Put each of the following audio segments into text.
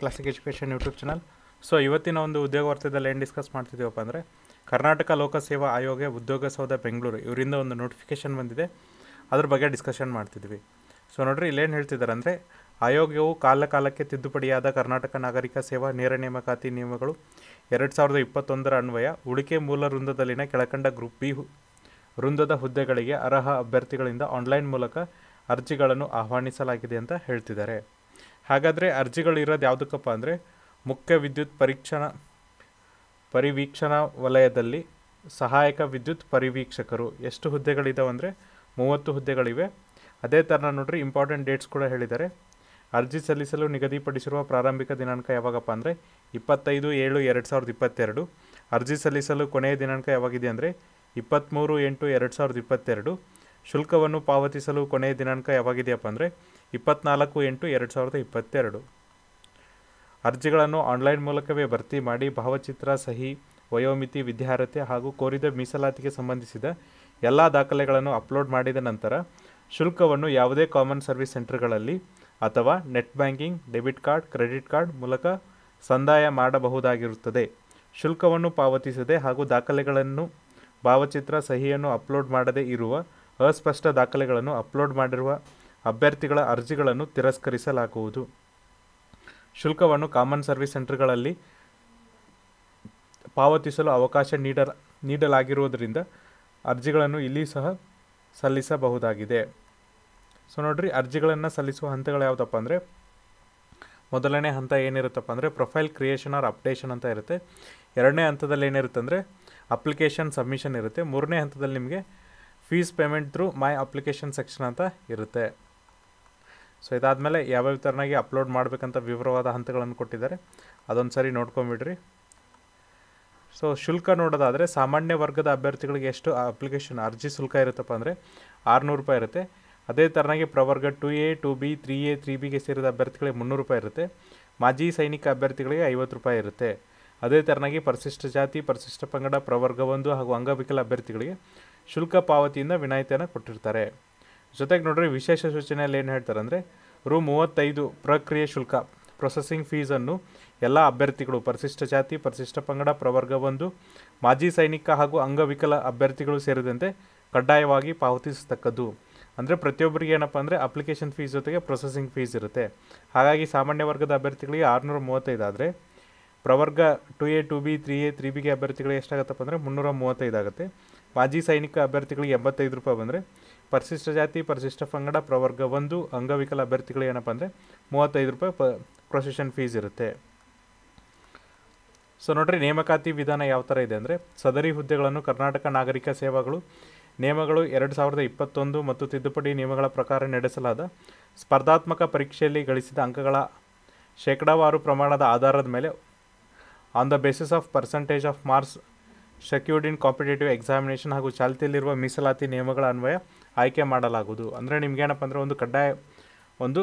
classic education YouTube channel so ಇವತ್ತಿನ ಒಂದು ಉದ್ಯೋಗ ವಾರ್ತೆಯಲ್ಲಿ ಏನು ಡಿಸ್ಕಸ್ ಮಾಡ್ತಿದ್ದೀವಪ್ಪ ಅಂದರೆ ಕರ್ನಾಟಕ ಲೋಕಸೇವಾ ಆಯೋಗ ಉದ್ಯೋಗ ಸೌಧ ಬೆಂಗಳೂರು ಇವರಿಂದ ಒಂದು ನೋಟಿಫಿಕೇಷನ್ ಬಂದಿದೆ ಅದ್ರ ಬಗ್ಗೆ ಡಿಸ್ಕಷನ್ ಮಾಡ್ತಿದ್ವಿ ಸೊ ನೋಡ್ರಿ ಇಲ್ಲೇನು ಹೇಳ್ತಿದ್ದಾರೆ ಅಂದರೆ ಆಯೋಗವು ಕಾಲ ಕಾಲಕ್ಕೆ ತಿದ್ದುಪಡಿಯಾದ ಕರ್ನಾಟಕ ನಾಗರಿಕ ಸೇವಾ ನೇರ ನೇಮಕಾತಿ ನಿಯಮಗಳು ಎರಡು ಸಾವಿರದ ಇಪ್ಪತ್ತೊಂದರ ಅನ್ವಯ ಉಳಿಕೆ ಮೂಲ ವೃಂದದಲ್ಲಿನ ಕೆಳಕಂಡ ಗ್ರೂಪ್ ಬಿ ವೃಂದದ ಹುದ್ದೆಗಳಿಗೆ ಅರ್ಹ ಅಭ್ಯರ್ಥಿಗಳಿಂದ ಆನ್ಲೈನ್ ಮೂಲಕ ಅರ್ಜಿಗಳನ್ನು ಆಹ್ವಾನಿಸಲಾಗಿದೆ ಅಂತ ಹೇಳ್ತಿದ್ದಾರೆ ಹಾಗಾದರೆ ಅರ್ಜಿಗಳು ಇರೋದು ಯಾವುದಕ್ಕಪ್ಪ ಅಂದರೆ ಮುಖ್ಯ ವಿದ್ಯುತ್ ಪರೀಕ್ಷಣ ಪರಿವೀಕ್ಷಣಾ ವಲಯದಲ್ಲಿ ಸಹಾಯಕ ವಿದ್ಯುತ್ ಪರಿವೀಕ್ಷಕರು ಎಷ್ಟು ಹುದ್ದೆಗಳಿದ್ದಾವೆ ಅಂದರೆ ಮೂವತ್ತು ಹುದ್ದೆಗಳಿವೆ ಅದೇ ಥರ ನೋಡಿರಿ ಇಂಪಾರ್ಟೆಂಟ್ ಡೇಟ್ಸ್ ಕೂಡ ಹೇಳಿದ್ದಾರೆ ಅರ್ಜಿ ಸಲ್ಲಿಸಲು ನಿಗದಿಪಡಿಸಿರುವ ಪ್ರಾರಂಭಿಕ ದಿನಾಂಕ ಯಾವಾಗಪ್ಪ ಅಂದರೆ ಇಪ್ಪತ್ತೈದು ಏಳು ಎರಡು ಸಾವಿರದ ಇಪ್ಪತ್ತೆರಡು ಅರ್ಜಿ ಸಲ್ಲಿಸಲು ಕೊನೆಯ ದಿನಾಂಕ ಯಾವಾಗಿದೆ ಅಂದರೆ ಇಪ್ಪತ್ತ್ಮೂರು ಎಂಟು ಎರಡು ಸಾವಿರದ ಇಪ್ಪತ್ತೆರಡು ಶುಲ್ಕವನ್ನು ಪಾವತಿಸಲು ಕೊನೆಯ ದಿನಾಂಕ ಯಾವಾಗಿದೆಯಪ್ಪ ಅಂದರೆ ಇಪ್ಪತ್ನಾಲ್ಕು ಎಂಟು ಎರಡು ಸಾವಿರದ ಇಪ್ಪತ್ತೆರಡು ಅರ್ಜಿಗಳನ್ನು ಆನ್ಲೈನ್ ಮೂಲಕವೇ ಭರ್ತಿ ಮಾಡಿ ಭಾವಚಿತ್ರ ಸಹಿ ವಯೋಮಿತಿ ವಿದ್ಯಾರ್ಹತೆ ಹಾಗೂ ಕೋರಿದ ಮೀಸಲಾತಿಗೆ ಸಂಬಂಧಿಸಿದ ಎಲ್ಲ ದಾಖಲೆಗಳನ್ನು ಅಪ್ಲೋಡ್ ಮಾಡಿದ ನಂತರ ಶುಲ್ಕವನ್ನು ಯಾವುದೇ ಕಾಮನ್ ಸರ್ವಿಸ್ ಸೆಂಟರ್ಗಳಲ್ಲಿ ಅಥವಾ net banking debit card credit card ಮೂಲಕ ಸಂದಾಯ ಮಾಡಬಹುದಾಗಿರುತ್ತದೆ ಶುಲ್ಕವನ್ನು ಪಾವತಿಸದೆ ಹಾಗೂ ದಾಖಲೆಗಳನ್ನು ಭಾವಚಿತ್ರ ಸಹಿಯನ್ನು ಅಪ್ಲೋಡ್ ಮಾಡದೇ ಇರುವ ಅಸ್ಪಷ್ಟ ದಾಖಲೆಗಳನ್ನು ಅಪ್ಲೋಡ್ ಮಾಡಿರುವ ಅಭ್ಯರ್ಥಿಗಳ ಅರ್ಜಿಗಳನ್ನು ತಿರಸ್ಕರಿಸಲಾಗುವುದು ಶುಲ್ಕವನ್ನು ಕಾಮನ್ ಸರ್ವಿಸ್ ಸೆಂಟರ್ಗಳಲ್ಲಿ ಪಾವತಿಸಲು ಅವಕಾಶ ನೀಡ ನೀಡಲಾಗಿರುವುದರಿಂದ ಅರ್ಜಿಗಳನ್ನು ಇಲ್ಲಿ ಸಹ ಸಲ್ಲಿಸಬಹುದಾಗಿದೆ ಸೊ ನೋಡ್ರಿ ಅರ್ಜಿಗಳನ್ನು ಸಲ್ಲಿಸುವ ಹಂತಗಳು ಯಾವುದಪ್ಪ ಅಂದರೆ ಮೊದಲನೇ ಹಂತ ಏನಿರುತ್ತಪ್ಪ ಅಂದರೆ ಪ್ರೊಫೈಲ್ ಕ್ರಿಯೇಷನ್ ಆರ್ ಅಪ್ಡೇಷನ್ ಅಂತ ಇರುತ್ತೆ ಎರಡನೇ ಹಂತದಲ್ಲಿ ಏನಿರುತ್ತೆ ಅಂದರೆ ಅಪ್ಲಿಕೇಶನ್ ಸಬ್ಮಿಷನ್ ಇರುತ್ತೆ ಮೂರನೇ ಹಂತದಲ್ಲಿ ನಿಮಗೆ fees payment through my application section ಅಂತ ಇರುತ್ತೆ ಸೊ ಇದಾದಮೇಲೆ ಯಾವ್ಯಾವ ಥರನಾಗಿ ಅಪ್ಲೋಡ್ ಮಾಡಬೇಕಂತ ವಿವರವಾದ ಹಂತಗಳನ್ನು ಕೊಟ್ಟಿದ್ದಾರೆ ಅದೊಂದು ಸರಿ ನೋಡ್ಕೊಂಬಿಡ್ರಿ ಸೊ ಶುಲ್ಕ ನೋಡೋದಾದರೆ ಸಾಮಾನ್ಯ ವರ್ಗದ ಅಭ್ಯರ್ಥಿಗಳಿಗೆ ಎಷ್ಟು ಅಪ್ಲಿಕೇಶನ್ ಅರ್ಜಿ ಶುಲ್ಕ ಇರುತ್ತಪ್ಪ ಅಂದರೆ ಆರುನೂರು ರೂಪಾಯಿ ಇರುತ್ತೆ ಅದೇ ಥರನಾಗಿ ಪ್ರವರ್ಗ two A two B three A three ಬಿಗೆ ಸೇರಿದ ಅಭ್ಯರ್ಥಿಗಳಿಗೆ ಮುನ್ನೂರು ರೂಪಾಯಿ ಇರುತ್ತೆ ಮಾಜಿ ಸೈನಿಕ ಅಭ್ಯರ್ಥಿಗಳಿಗೆ ಐವತ್ತು ರೂಪಾಯಿ ಇರುತ್ತೆ ಅದೇ ಥರನಾಗಿ ಪರಿಶಿಷ್ಟ ಜಾತಿ ಪರಿಶಿಷ್ಟ ಪಂಗಡ ಪ್ರವರ್ಗ ಒಂದು ಹಾಗೂ ಅಂಗವಿಕಲ ಅಭ್ಯರ್ಥಿಗಳಿಗೆ ಶುಲ್ಕ ಪಾವತಿಯಿಂದ ವಿನಾಯಿತಿಯನ್ನು ಕೊಟ್ಟಿರ್ತಾರೆ ಜೊತೆಗೆ ನೋಡ್ರಿ ವಿಶೇಷ ಸೂಚನೆಯಲ್ಲಿ ಏನು ಹೇಳ್ತಾರೆ ಅಂದರೆ ರು ಮೂವತ್ತೈದು ಪ್ರಕ್ರಿಯೆ ಶುಲ್ಕ ಪ್ರೊಸೆಸಿಂಗ್ ಫೀಸನ್ನು ಎಲ್ಲ ಅಭ್ಯರ್ಥಿಗಳು ಪರಿಶಿಷ್ಟ ಜಾತಿ ಪರಿಶಿಷ್ಟ ಪಂಗಡ ಪ್ರವರ್ಗ ಒಂದು ಮಾಜಿ ಸೈನಿಕ ಹಾಗೂ ಅಂಗವಿಕಲ ಅಭ್ಯರ್ಥಿಗಳು ಸೇರಿದಂತೆ ಕಡ್ಡಾಯವಾಗಿ ಪಾವತಿಸತಕ್ಕದ್ದು ಅಂದರೆ ಪ್ರತಿಯೊಬ್ಬರಿಗೆ ಏನಪ್ಪ ಅಂದರೆ ಅಪ್ಲಿಕೇಶನ್ ಫೀಸ್ ಜೊತೆಗೆ ಪ್ರೊಸೆಸಿಂಗ್ ಫೀಸ್ ಇರುತ್ತೆ ಹಾಗಾಗಿ ಸಾಮಾನ್ಯ ವರ್ಗದ ಅಭ್ಯರ್ಥಿಗಳಿಗೆ ಆರುನೂರ ಮೂವತ್ತೈದು ಆದರೆ ಪ್ರವರ್ಗ two A two B three A three ಬಿಗೆ ಅಭ್ಯರ್ಥಿಗಳಿಗೆ ಎಷ್ಟಾಗತ್ತಪ್ಪ ಅಂದರೆ ಮುನ್ನೂರ ಮೂವತ್ತೈದಾಗುತ್ತೆ ಆಗುತ್ತೆ ಮಾಜಿ ಸೈನಿಕ ಅಭ್ಯರ್ಥಿಗಳಿಗೆ ಎಂಬತ್ತೈದು ರೂಪಾಯಿ ಬಂದರೆ ಪರಿಶಿಷ್ಟ ಜಾತಿ ಪರಿಶಿಷ್ಟ ಪಂಗಡ ಪ್ರವರ್ಗ ಒಂದು ಅಂಗವಿಕಲ ಅಭ್ಯರ್ಥಿಗಳು ಏನಪ್ಪ ಅಂದರೆ ಮೂವತ್ತೈದು ರೂಪಾಯಿ ಪ ಪ್ರೊಸೆಷನ್ ಫೀಸ್ ಇರುತ್ತೆ ಸೊ ನೋಡ್ರಿ ನೇಮಕಾತಿ ವಿಧಾನ ಯಾವ ಥರ ಇದೆ ಅಂದರೆ ಸದರಿ ಹುದ್ದೆಗಳನ್ನು ಕರ್ನಾಟಕ ನಾಗರಿಕ ಸೇವಾಗಳು ನಿಯಮಗಳು ಎರಡು ಸಾವಿರದ ಇಪ್ಪತ್ತೊಂದು ಮತ್ತು ತಿದ್ದುಪಡಿ ನಿಯಮಗಳ ಪ್ರಕಾರ ನಡೆಸಲಾದ ಸ್ಪರ್ಧಾತ್ಮಕ ಪರೀಕ್ಷೆಯಲ್ಲಿ ಗಳಿಸಿದ ಅಂಕಗಳ ಶೇಕಡಾವಾರು ಪ್ರಮಾಣದ ಆಧಾರದ ಮೇಲೆ on the basis of percentage of marks secured in competitive examination ಹಾಗೂ ಚಾಲ್ತಿಯಲ್ಲಿರುವ ಮೀಸಲಾತಿ ನಿಯಮಗಳ ಅನ್ವಯ ಆಯ್ಕೆ ಮಾಡಲಾಗುವುದು ಅಂದರೆ ನಿಮ್ಗೇನಪ್ಪ ಅಂದರೆ ಒಂದು ಕಡ್ಡಾಯ ಒಂದು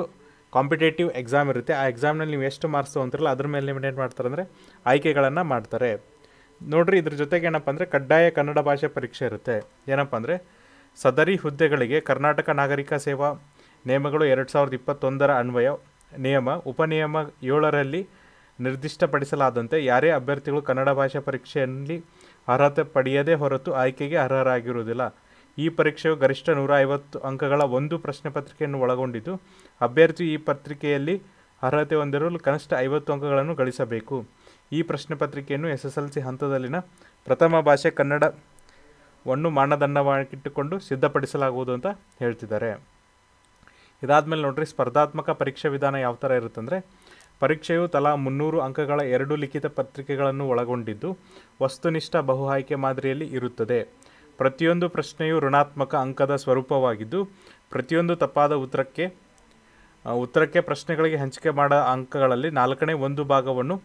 ಕಾಂಪಿಟೇಟಿವ್ ಎಕ್ಸಾಮ್ ಇರುತ್ತೆ ಆ ಎಕ್ಸಾಮ್ನಲ್ಲಿ ನೀವು ಎಷ್ಟು ಮಾರ್ಕ್ಸ್ ತೊಗೊಂತಿರಲ್ಲ ಅದ್ರ ಮೇಲೆ ಏನು ಮಾಡ್ತಾರೆ ಅಂದರೆ ಆಯ್ಕೆಗಳನ್ನು ಮಾಡ್ತಾರೆ ನೋಡಿರಿ ಇದ್ರ ಜೊತೆಗೆ ಏನಪ್ಪ ಅಂದರೆ ಕಡ್ಡಾಯ ಕನ್ನಡ ಭಾಷೆ ಪರೀಕ್ಷೆ ಇರುತ್ತೆ ಏನಪ್ಪ ಅಂದರೆ ಸದರಿ ಹುದ್ದೆಗಳಿಗೆ ಕರ್ನಾಟಕ ನಾಗರಿಕ ಸೇವಾ ನಿಯಮಗಳು ಎರಡು ಸಾವಿರದ ಇಪ್ಪತ್ತೊಂದರ ಅನ್ವಯ ನಿಯಮ ಉಪನಿಯಮ ಏಳರಲ್ಲಿ ನಿರ್ದಿಷ್ಟಪಡಿಸಲಾದಂತೆ ಯಾರೇ ಅಭ್ಯರ್ಥಿಗಳು ಕನ್ನಡ ಭಾಷೆ ಪರೀಕ್ಷೆಯಲ್ಲಿ ಅರ್ಹತೆ ಪಡೆಯದೇ ಹೊರತು ಆಯ್ಕೆಗೆ ಅರ್ಹರಾಗಿರುವುದಿಲ್ಲ ಈ ಪರೀಕ್ಷೆಯು ಗರಿಷ್ಠ ನೂರ ಐವತ್ತು ಅಂಕಗಳ ಒಂದು ಪ್ರಶ್ನೆ ಪತ್ರಿಕೆಯನ್ನು ಒಳಗೊಂಡಿದ್ದು ಅಭ್ಯರ್ಥಿ ಈ ಪತ್ರಿಕೆಯಲ್ಲಿ ಅರ್ಹತೆ ಹೊಂದಿರಲು ಕನಿಷ್ಠ ಐವತ್ತು ಅಂಕಗಳನ್ನು ಗಳಿಸಬೇಕು ಈ ಪ್ರಶ್ನೆ ಪತ್ರಿಕೆಯನ್ನು ಎಸ್ ಎಸ್ ಎಲ್ ಸಿ ಹಂತದಲ್ಲಿನ ಪ್ರಥಮ ಭಾಷೆ ಕನ್ನಡವನ್ನು ಮಾನದಂಡವಾಗಿಟ್ಟುಕೊಂಡು ಸಿದ್ಧಪಡಿಸಲಾಗುವುದು ಅಂತ ಹೇಳ್ತಿದ್ದಾರೆ ಇದಾದಮೇಲೆ ನೋಡ್ರಿ ಸ್ಪರ್ಧಾತ್ಮಕ ಪರೀಕ್ಷಾ ವಿಧಾನ ಯಾವ ಥರ ಇರುತ್ತಂದರೆ ಪರೀಕ್ಷೆಯು ತಲಾ ಮುನ್ನೂರು ಅಂಕಗಳ ಎರಡು ಲಿಖಿತ ಪತ್ರಿಕೆಗಳನ್ನು ಒಳಗೊಂಡಿದ್ದು ವಸ್ತುನಿಷ್ಠ ಬಹು ಆಯ್ಕೆ ಮಾದರಿಯಲ್ಲಿ ಇರುತ್ತದೆ ಪ್ರತಿಯೊಂದು ಪ್ರಶ್ನೆಯು ಋಣಾತ್ಮಕ ಅಂಕದ ಸ್ವರೂಪವಾಗಿದ್ದು ಪ್ರತಿಯೊಂದು ತಪ್ಪಾದ ಉತ್ತರಕ್ಕೆ ಉತ್ತರಕ್ಕೆ ಪ್ರಶ್ನೆಗಳಿಗೆ ಹಂಚಿಕೆ ಮಾಡ ಅಂಕಗಳಲ್ಲಿ ನಾಲ್ಕನೇ ಒಂದು ಭಾಗವನ್ನು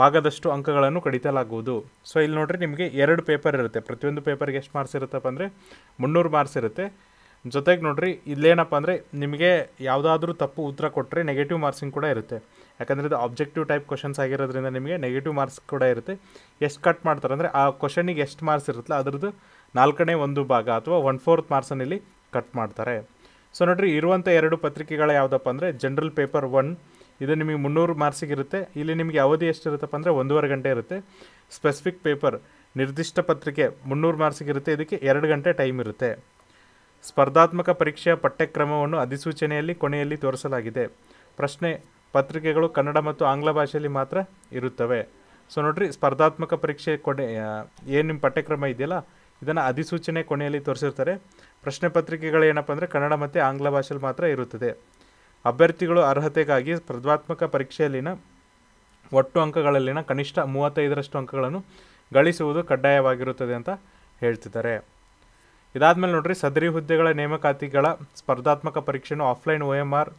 ಭಾಗದಷ್ಟು ಅಂಕಗಳನ್ನು ಕಡಿತಲಾಗುವುದು ಸೊ ಇಲ್ಲಿ ನೋಡ್ರಿ ನಿಮಗೆ ಎರಡು ಪೇಪರ್ ಇರುತ್ತೆ ಪ್ರತಿಯೊಂದು ಪೇಪರ್ಗೆ ಎಷ್ಟು ಮಾರ್ಕ್ಸ್ ಇರುತ್ತಪ್ಪ ಅಂದರೆ ಮುನ್ನೂರು ಮಾರ್ಕ್ಸ್ ಇರುತ್ತೆ ಜೊತೆಗೆ ನೋಡ್ರಿ ಇಲ್ಲೇನಪ್ಪ ಅಂದರೆ ನಿಮಗೆ ಯಾವುದಾದ್ರೂ ತಪ್ಪು ಉತ್ತರ ಕೊಟ್ಟರೆ ನೆಗೆಟಿವ್ ಮಾರ್ಕ್ಸಿಂಗ್ ಕೂಡ ಇರುತ್ತೆ ಯಾಕಂದರೆ ಇದು ಆಬ್ಜೆಕ್ಟಿವ್ ಟೈಪ್ ಕ್ವಶನ್ಸ್ ಆಗಿರೋದ್ರಿಂದ ನಿಮಗೆ ನೆಗೆಟಿವ್ ಮಾರ್ಕ್ಸ್ ಕೂಡ ಇರುತ್ತೆ ಎಷ್ಟು ಕಟ್ ಮಾಡ್ತಾರೆ ಅಂದರೆ ಆ ಕ್ವಶನಿಗೆ ಎಷ್ಟು ಮಾರ್ಕ್ಸ್ ಇರುತ್ತಲ್ಲ ಅದರದ್ದು ನಾಲ್ಕನೇ ಒಂದು ಭಾಗ ಅಥವಾ ಒನ್ ಫೋರ್ತ್ ಮಾರ್ಕ್ಸನಲ್ಲಿ ಕಟ್ ಮಾಡ್ತಾರೆ ಸೊ ನೋಡಿರಿ ಇರುವಂಥ ಎರಡು ಪತ್ರಿಕೆಗಳು ಯಾವುದಪ್ಪ ಅಂದರೆ ಜನರಲ್ ಪೇಪರ್ ಒನ್ ಇದು ನಿಮಗೆ ಮುನ್ನೂರು ಮಾರ್ಕ್ಸಿಗೆ ಇರುತ್ತೆ ಇಲ್ಲಿ ನಿಮಗೆ ಅವಧಿ ಎಷ್ಟಿರುತ್ತಪ್ಪ ಅಂದರೆ ಒಂದೂವರೆ ಗಂಟೆ ಇರುತ್ತೆ ಸ್ಪೆಸಿಫಿಕ್ ಪೇಪರ್ ನಿರ್ದಿಷ್ಟ ಪತ್ರಿಕೆ ಮುನ್ನೂರು ಮಾರ್ಕ್ಸಿಗೆ ಇರುತ್ತೆ ಇದಕ್ಕೆ ಎರಡು ಗಂಟೆ ಟೈಮ್ ಇರುತ್ತೆ ಸ್ಪರ್ಧಾತ್ಮಕ ಪರೀಕ್ಷೆಯ ಪಠ್ಯಕ್ರಮವನ್ನು ಅಧಿಸೂಚನೆಯಲ್ಲಿ ಕೊನೆಯಲ್ಲಿ ತೋರಿಸಲಾಗಿದೆ ಪ್ರಶ್ನೆ ಪತ್ರಿಕೆಗಳು ಕನ್ನಡ ಮತ್ತು ಆಂಗ್ಲ ಭಾಷೆಯಲ್ಲಿ ಮಾತ್ರ ಇರುತ್ತವೆ ಸೊ ನೋಡ್ರಿ ಸ್ಪರ್ಧಾತ್ಮಕ ಪರೀಕ್ಷೆ ಕೊನೆ ಏನು ನಿಮ್ಮ ಪಠ್ಯಕ್ರಮ ಇದೆಯಲ್ಲ ಇದನ್ನು ಅಧಿಸೂಚನೆ ಕೊನೆಯಲ್ಲಿ ತೋರಿಸಿರ್ತಾರೆ ಪ್ರಶ್ನೆ ಏನಪ್ಪ ಅಂದರೆ ಕನ್ನಡ ಮತ್ತು ಆಂಗ್ಲ ಭಾಷೆಯಲ್ಲಿ ಮಾತ್ರ ಇರುತ್ತದೆ ಅಭ್ಯರ್ಥಿಗಳು ಅರ್ಹತೆಗಾಗಿ ಸ್ಪರ್ಧಾತ್ಮಕ ಪರೀಕ್ಷೆಯಲ್ಲಿನ ಒಟ್ಟು ಅಂಕಗಳಲ್ಲಿನ ಕನಿಷ್ಠ ಮೂವತ್ತೈದರಷ್ಟು ಅಂಕಗಳನ್ನು ಗಳಿಸುವುದು ಕಡ್ಡಾಯವಾಗಿರುತ್ತದೆ ಅಂತ ಹೇಳ್ತಿದ್ದಾರೆ ಇದಾದ ಮೇಲೆ ನೋಡ್ರಿ ಸದರಿ ಹುದ್ದೆಗಳ ನೇಮಕಾತಿಗಳ ಸ್ಪರ್ಧಾತ್ಮಕ ಪರೀಕ್ಷೆಯನ್ನು ಆಫ್ಲೈನ್ ಒ ಎಮ್ ಆರ್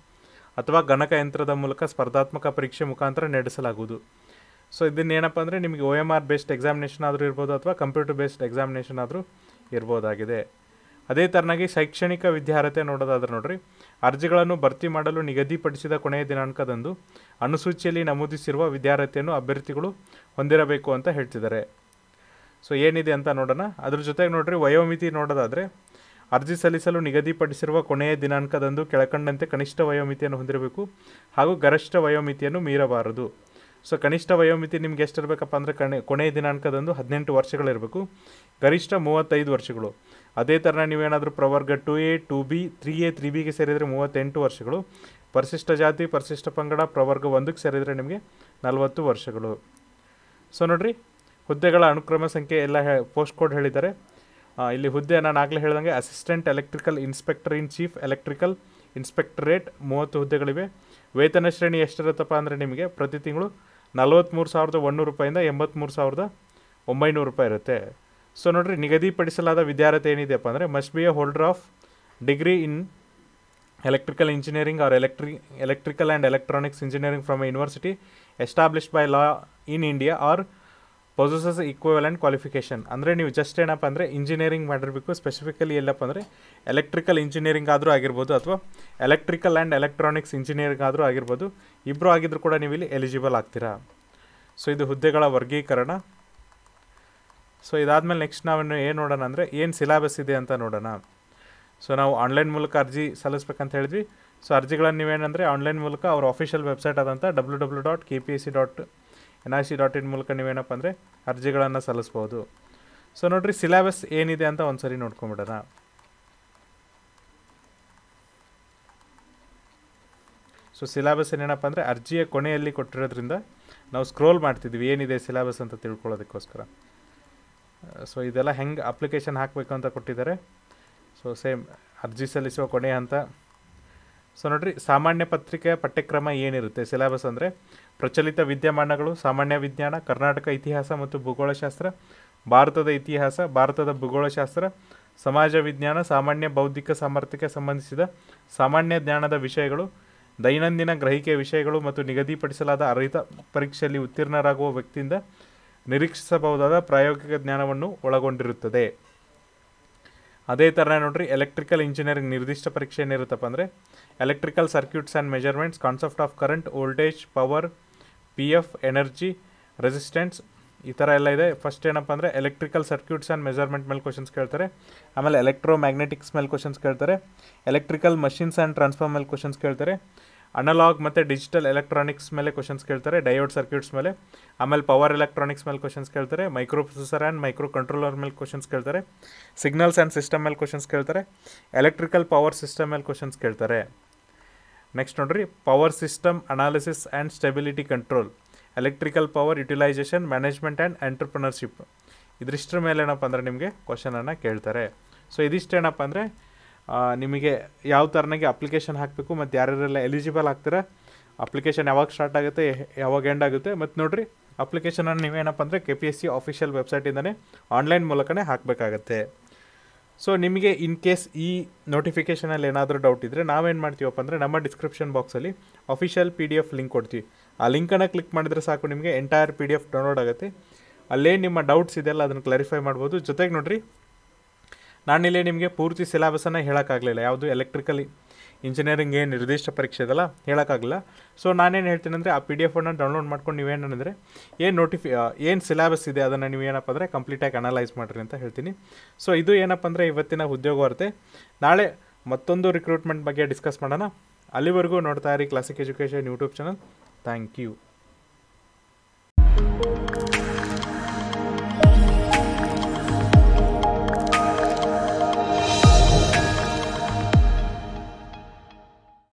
ಅಥವಾ ಗಣಕಯಂತ್ರದ ಮೂಲಕ ಸ್ಪರ್ಧಾತ್ಮಕ ಪರೀಕ್ಷೆ ಮುಖಾಂತರ ನಡೆಸಲಾಗುವುದು ಸೊ ಇದನ್ನ ಅಂದರೆ ನಿಮಗೆ O M R based examination ಆದರೂ ಇರ್ಬೋದು ಅಥವಾ ಕಂಪ್ಯೂಟರ್ ಬೇಸ್ಡ್ ಎಕ್ಸಾಮಿನೇಷನ್ ಆದರೂ ಇರ್ಬೋದಾಗಿದೆ ಅದೇ ಥರನಾಗಿ ಶೈಕ್ಷಣಿಕ ವಿದ್ಯಾರ್ಹತೆ ನೋಡೋದಾದ್ರೆ ನೋಡಿರಿ ಅರ್ಜಿಗಳನ್ನು ಭರ್ತಿ ಮಾಡಲು ನಿಗದಿಪಡಿಸಿದ ಕೊನೆಯ ದಿನಾಂಕದಂದು ಅನುಸೂಚಿಯಲ್ಲಿ ನಮೂದಿಸಿರುವ ವಿದ್ಯಾರ್ಹತೆಯನ್ನು ಅಭ್ಯರ್ಥಿಗಳು ಹೊಂದಿರಬೇಕು ಅಂತ ಹೇಳ್ತಿದ್ದಾರೆ ಸೊ ಏನಿದೆ ಅಂತ ನೋಡೋಣ ಅದ್ರ ಜೊತೆಗೆ ನೋಡಿರಿ ವಯೋಮಿತಿ ನೋಡೋದಾದರೆ ಅರ್ಜಿ ಸಲ್ಲಿಸಲು ನಿಗದಿಪಡಿಸಿರುವ ಕೊನೆಯ ದಿನಾಂಕದಂದು ಕೆಳಕಂಡಂತೆ ಕನಿಷ್ಠ ವಯೋಮಿತಿಯನ್ನು ಹೊಂದಿರಬೇಕು ಹಾಗೂ ಗರಿಷ್ಠ ವಯೋಮಿತಿಯನ್ನು ಮೀರಬಾರದು ಸೊ ಕನಿಷ್ಠ ವಯೋಮಿತಿ ನಿಮ್ಗೆ ಎಷ್ಟಿರಬೇಕಪ್ಪ ಅಂದರೆ ಕಣೆ ಕೊನೆಯ ದಿನಾಂಕದಂದು ಹದಿನೆಂಟು ವರ್ಷಗಳಿರಬೇಕು ಗರಿಷ್ಠ ಮೂವತ್ತೈದು ವರ್ಷಗಳು ಅದೇ ಥರ ನೀವೇನಾದರೂ ಪ್ರವರ್ಗ two A two B three A three ಬಿಗೆ ಸೇರಿದರೆ ಮೂವತ್ತೆಂಟು ವರ್ಷಗಳು ಪರಿಶಿಷ್ಟ ಜಾತಿ ಪರಿಶಿಷ್ಟ ಪಂಗಡ ಪ್ರವರ್ಗ ಒಂದಕ್ಕೆ ಸೇರಿದರೆ ನಿಮಗೆ ನಲವತ್ತು ವರ್ಷಗಳು ಸೊ ನೋಡಿರಿ ಹುದ್ದೆಗಳ ಅನುಕ್ರಮ ಸಂಖ್ಯೆ ಎಲ್ಲ ಪೋಸ್ಟ್ ಕೋಡ್ ಹೇಳಿದ್ದಾರೆ ಇಲ್ಲಿ ಹುದ್ದೆ ನಾನು ಆಗಲೇ ಹೇಳ್ದಂಗೆ assistant electrical inspector in chief electrical inspectorate ಮೂವತ್ತು ಹುದ್ದೆಗಳಿವೆ ವೇತನ ಶ್ರೇಣಿ ಎಷ್ಟಿರುತ್ತಪ್ಪ ಅಂದರೆ ನಿಮಗೆ ಪ್ರತಿ ತಿಂಗಳು ನಲ್ವತ್ತ್ಮೂರು ಸಾವಿರದ ಒನ್ನೂರು ರೂಪಾಯಿಂದ ಎಂಬತ್ತ್ಮೂರು ಸಾವಿರದ ಒಂಬೈನೂರು ರೂಪಾಯಿ ಇರುತ್ತೆ ಸೊ ನೋಡಿರಿ ನಿಗದಿಪಡಿಸಲಾದ ವಿದ್ಯಾರ್ಥಿ ಏನಿದೆಯಪ್ಪ ಅಂದರೆ must be a holder of degree in electrical engineering or electri electrical and electronics engineering from a university established by law in India or equal and qualification ಅಂದರೆ ನೀವು ಜಸ್ಟ್ ಏನಪ್ಪ ಅಂದರೆ ಇಂಜಿನಿಯರಿಂಗ್ ಮಾಡಿರಬೇಕು ಸ್ಪೆಸಿಫಿಕಲಿ ಎಲ್ಲಪ್ಪ ಅಂದರೆ ಎಲೆಕ್ಟ್ರಿಕಲ್ ಇಂಜಿನಿಯರಿಂಗ್ ಆದರೂ ಆಗಿರ್ಬೋದು ಅಥವಾ electrical and electronics engineering ಆದರೂ ಆಗಿರ್ಬೋದು ಇಬ್ಬರು ಆಗಿದ್ದರೂ ಕೂಡ ನೀವು ಇಲ್ಲಿ ಎಲಿಜಿಬಲ್ ಆಗ್ತೀರಾ ಸೊ ಇದು ಹುದ್ದೆಗಳ ವರ್ಗೀಕರಣ ಸೊ ಇದಾದಮೇಲೆ ನೆಕ್ಸ್ಟ್ ನಾವೇನು ಏನು ನೋಡೋಣ ಅಂದರೆ ಏನು ಸಿಲಾಬಸ್ ಇದೆ ಅಂತ ನೋಡೋಣ ಸೊ ನಾವು ಆನ್ಲೈನ್ ಮೂಲಕ ಅರ್ಜಿ ಸಲ್ಲಿಸ್ಬೇಕಂತ ಹೇಳಿದ್ವಿ ಸೊ ಅರ್ಜಿಗಳನ್ನು ನೀವೇನಂದರೆ ಆನ್ಲೈನ್ ಮೂಲಕ ಅವ್ರ ಆಫಿಷಿಯಲ್ ವೆಬ್ಸೈಟ್ ಆದಂಥ W W dot K P S C dot N I C dot in ಮೂಲಕ ನೀವೇನಪ್ಪ ಅಂದರೆ ಅರ್ಜಿಗಳನ್ನು ಸಲ್ಲಿಸ್ಬೋದು ಸೊ ನೋಡಿರಿ ಸಿಲೆಬಸ್ ಏನಿದೆ ಅಂತ ಒಂದು ಸರಿ ನೋಡ್ಕೊಂಬಿಡೋಣ ಸೊ ಸಿಲೆಬಸ್ ಏನೇನಪ್ಪ ಅಂದರೆ ಅರ್ಜಿಯ ಕೊನೆಯಲ್ಲಿ ಕೊಟ್ಟಿರೋದ್ರಿಂದ ನಾವು ಸ್ಕ್ರೋಲ್ ಮಾಡ್ತಿದ್ವಿ ಏನಿದೆ ಸಿಲೆಬಸ್ ಅಂತ ತಿಳ್ಕೊಳ್ಳೋದಕ್ಕೋಸ್ಕರ ಸೊ ಇದೆಲ್ಲ ಹೆಂಗೆ ಅಪ್ಲಿಕೇಶನ್ ಹಾಕಬೇಕು ಅಂತ ಕೊಟ್ಟಿದ್ದಾರೆ ಸೊ ಸೇಮ್ ಅರ್ಜಿ ಸಲ್ಲಿಸುವ ಕೊನೆಯ ಹಂತ ಸೊ ನೋಡ್ರಿ ಸಾಮಾನ್ಯ ಪತ್ರಿಕೆಯ ಪಠ್ಯಕ್ರಮ ಏನಿರುತ್ತೆ ಸಿಲೆಬಸ್ ಅಂದರೆ ಪ್ರಚಲಿತ ವಿದ್ಯಮಾನಗಳು ಸಾಮಾನ್ಯ ವಿಜ್ಞಾನ ಕರ್ನಾಟಕ ಇತಿಹಾಸ ಮತ್ತು ಭೂಗೋಳಶಾಸ್ತ್ರ ಭಾರತದ ಇತಿಹಾಸ ಭಾರತದ ಭೂಗೋಳಶಾಸ್ತ್ರ ಸಮಾಜ ವಿಜ್ಞಾನ ಸಾಮಾನ್ಯ ಬೌದ್ಧಿಕ ಸಾಮರ್ಥ್ಯಕ್ಕೆ ಸಂಬಂಧಿಸಿದ ಸಾಮಾನ್ಯ ಜ್ಞಾನದ ವಿಷಯಗಳು ದೈನಂದಿನ ಗ್ರಹಿಕೆಯ ವಿಷಯಗಳು ಮತ್ತು ನಿಗದಿಪಡಿಸಲಾದ ಅರ್ಹಿತ ಪರೀಕ್ಷೆಯಲ್ಲಿ ಉತ್ತೀರ್ಣರಾಗುವ ವ್ಯಕ್ತಿಯಿಂದ ನಿರೀಕ್ಷಿಸಬಹುದಾದ ಪ್ರಾಯೋಗಿಕ ಜ್ಞಾನವನ್ನು ಒಳಗೊಂಡಿರುತ್ತದೆ ಅದೇ ಥರ ನೋಡ್ರಿ ಎಲೆಕ್ಟ್ರಿಕಲ್ ಇಂಜಿನಿಯರಿಂಗ್ ನಿರ್ದಿಷ್ಟ ಪರೀಕ್ಷೆ ಏನಿರುತ್ತಪ್ಪ ಅಂದರೆ electrical circuits and measurements concept of current voltage power P F energy resistance ಈ ಥರ ಎಲ್ಲ ಇದೆ ಫಸ್ಟ್ ಏನಪ್ಪ ಅಂದರೆ ಎಲೆಕ್ಟ್ರಿಕಲ್ ಸರ್ಕ್ಯೂಟ್ಸ್ ಆ್ಯಂಡ್ ಮೆಜರ್ಮೆಂಟ್ ಮೇಲೆ ಕ್ವಶನ್ಸ್ ಕೇಳ್ತಾರೆ ಆಮೇಲೆ ಎಲೆಕ್ಟ್ರೋ ಮ್ಯಾಗ್ನೆಟಿಕ್ಸ್ ಮೇಲೆ ಕ್ವಶನ್ಸ್ ಕೇಳ್ತಾರೆ ಎಲೆಕ್ಟ್ರಿಕಲ್ ಮಷಿನ್ಸ್ ಆ್ಯಂಡ್ ಟ್ರಾನ್ಸ್ಫಾರ್ಮ್ ಮೇಲೆ ಕ್ವಶನ್ಸ್ ಕೇಳ್ತಾರೆ ಅನಲಾಗ್ ಮತ್ತು ಡಿಜಿಟಲ್ ಎಲೆಕ್ಟ್ರಾನಿಕ್ಸ್ ಮೇಲೆ ಕ್ವಶನ್ಸ್ ಕೇಳ್ತಾರೆ ಡಯೋಡ್ ಸರ್ಕ್ಯೂಟ್ಸ್ ಮೇಲೆ ಆಮೇಲೆ ಪವರ್ ಎಲೆಕ್ಟ್ರಾನಿಕ್ಸ್ ಮೇಲೆ ಕ್ವಶನ್ಸ್ ಕೇಳ್ತಾರೆ microprocessor and microcontroller ಮೇಲೆ ಕ್ವಶನ್ಸ್ ಕೇಳ್ತಾರೆ ಸಿಗ್ನಲ್ಸ್ ಆ್ಯಂಡ್ ಸಿಸ್ಟಮ್ ಮೇಲೆ ಕ್ವಶನ್ಸ್ ಕೇಳ್ತಾರೆ ಎಲೆಕ್ಟ್ರಿಕಲ್ ಪವರ್ ಸಿಸ್ಟಮ್ ಮೇಲೆ ಕ್ವಶನ್ಸ್ ಕೇಳ್ತಾರೆ ನೆಕ್ಸ್ಟ್ ನೋಡ್ರಿ power system analysis and stability control electrical power utilisation management and entrepreneurship ಇದ್ರಿಷ್ಟ್ರ ಮೇಲೆ ಏನಪ್ಪ ಅಂದರೆ ನಿಮಗೆ ಕ್ವಶನನ್ನು ಕೇಳ್ತಾರೆ ಸೊ ಇದಿಷ್ಟೇನಪ್ಪ ಅಂದರೆ ನಿಮಗೆ ಯಾವ ಥರನಾಗಿ ಅಪ್ಲಿಕೇಶನ್ ಹಾಕಬೇಕು ಮತ್ತು ಯಾರ್ಯಾರೆಲ್ಲ ಎಲಿಜಿಬಲ್ ಆಗ್ತೀರಾ ಅಪ್ಲಿಕೇಶನ್ ಯಾವಾಗ ಸ್ಟಾರ್ಟ್ ಆಗುತ್ತೆ ಯಾವಾಗ ಎಂಡ್ ಆಗುತ್ತೆ ಮತ್ತು ನೋಡಿರಿ ಅಪ್ಲಿಕೇಶನನ್ನು ನೀವೇನಪ್ಪ ಅಂದರೆ K P S C official ವೆಬ್ಸೈಟಿಂದನೇ ಆನ್ಲೈನ್ ಮೂಲಕನೇ ಹಾಕಬೇಕಾಗತ್ತೆ ಸೊ ನಿಮಗೆ ಇನ್ ಕೇಸ್ ಈ ನೋಟಿಫಿಕೇಷನಲ್ಲಿ ಏನಾದರೂ ಡೌಟ್ ಇದ್ದರೆ ನಾವೇನು ಮಾಡ್ತೀವಪ್ಪ ಅಂದರೆ ನಮ್ಮ ಡಿಸ್ಕ್ರಿಪ್ಷನ್ ಬಾಕ್ಸಲ್ಲಿ official P D F link ಕೊಡ್ತೀವಿ ಆ ಲಿಂಕನ್ನು ಕ್ಲಿಕ್ ಮಾಡಿದರೆ ಸಾಕು ನಿಮಗೆ entire P D F download ಆಗುತ್ತೆ ಅಲ್ಲೇ ನಿಮ್ಮ ಡೌಟ್ಸ್ ಇದೆಯಲ್ಲ ಅದನ್ನು ಕ್ಲಾರಿಫೈ ಮಾಡ್ಬೋದು ಜೊತೆಗೆ ನೋಡಿರಿ ನಾನಿಲ್ಲಿ ನಿಮಗೆ ಪೂರ್ತಿ ಸಿಲೆಬಸನ್ನು ಹೇಳೋಕ್ಕಾಗಲಿಲ್ಲ ಯಾವುದು ಎಲೆಕ್ಟ್ರಿಕಲ್ ಇಂಜಿನಿಯರಿಂಗ್ ಏನು ನಿರ್ದಿಷ್ಟ ಪರೀಕ್ಷೆ ಇದೆಲ್ಲ ಹೇಳೋಕ್ಕಾಗಲಿಲ್ಲ ಸೊ ನಾನೇನು ಹೇಳ್ತೀನಿ ಅಂದರೆ ಆ ಪಿ ಡಿ ಎಫನ್ನು ಡೌನ್ಲೋಡ್ ಮಾಡ್ಕೊಂಡು ನೀವೇನಂದರೆ ಏನು ನೋಟಿಫಿ ಏನು ಸಿಲೆಬಸ್ ಇದೆ ಅದನ್ನು ನೀವು ಏನಪ್ಪ ಅಂದರೆ ಕಂಪ್ಲೀಟಾಗಿ ಅನಲೈಸ್ ಮಾಡಿರಿ ಅಂತ ಹೇಳ್ತೀನಿ ಸೊ ಇದು ಏನಪ್ಪ ಅಂದರೆ ಇವತ್ತಿನ ಉದ್ಯೋಗ ವಾರ್ತೆ ನಾಳೆ ಮತ್ತೊಂದು ರಿಕ್ರೂಟ್ಮೆಂಟ್ ಬಗ್ಗೆ ಡಿಸ್ಕಸ್ ಮಾಡೋಣ ಅಲ್ಲಿವರೆಗೂ ನೋಡ್ತಾ ಇರಿ classic education YouTube channel thank you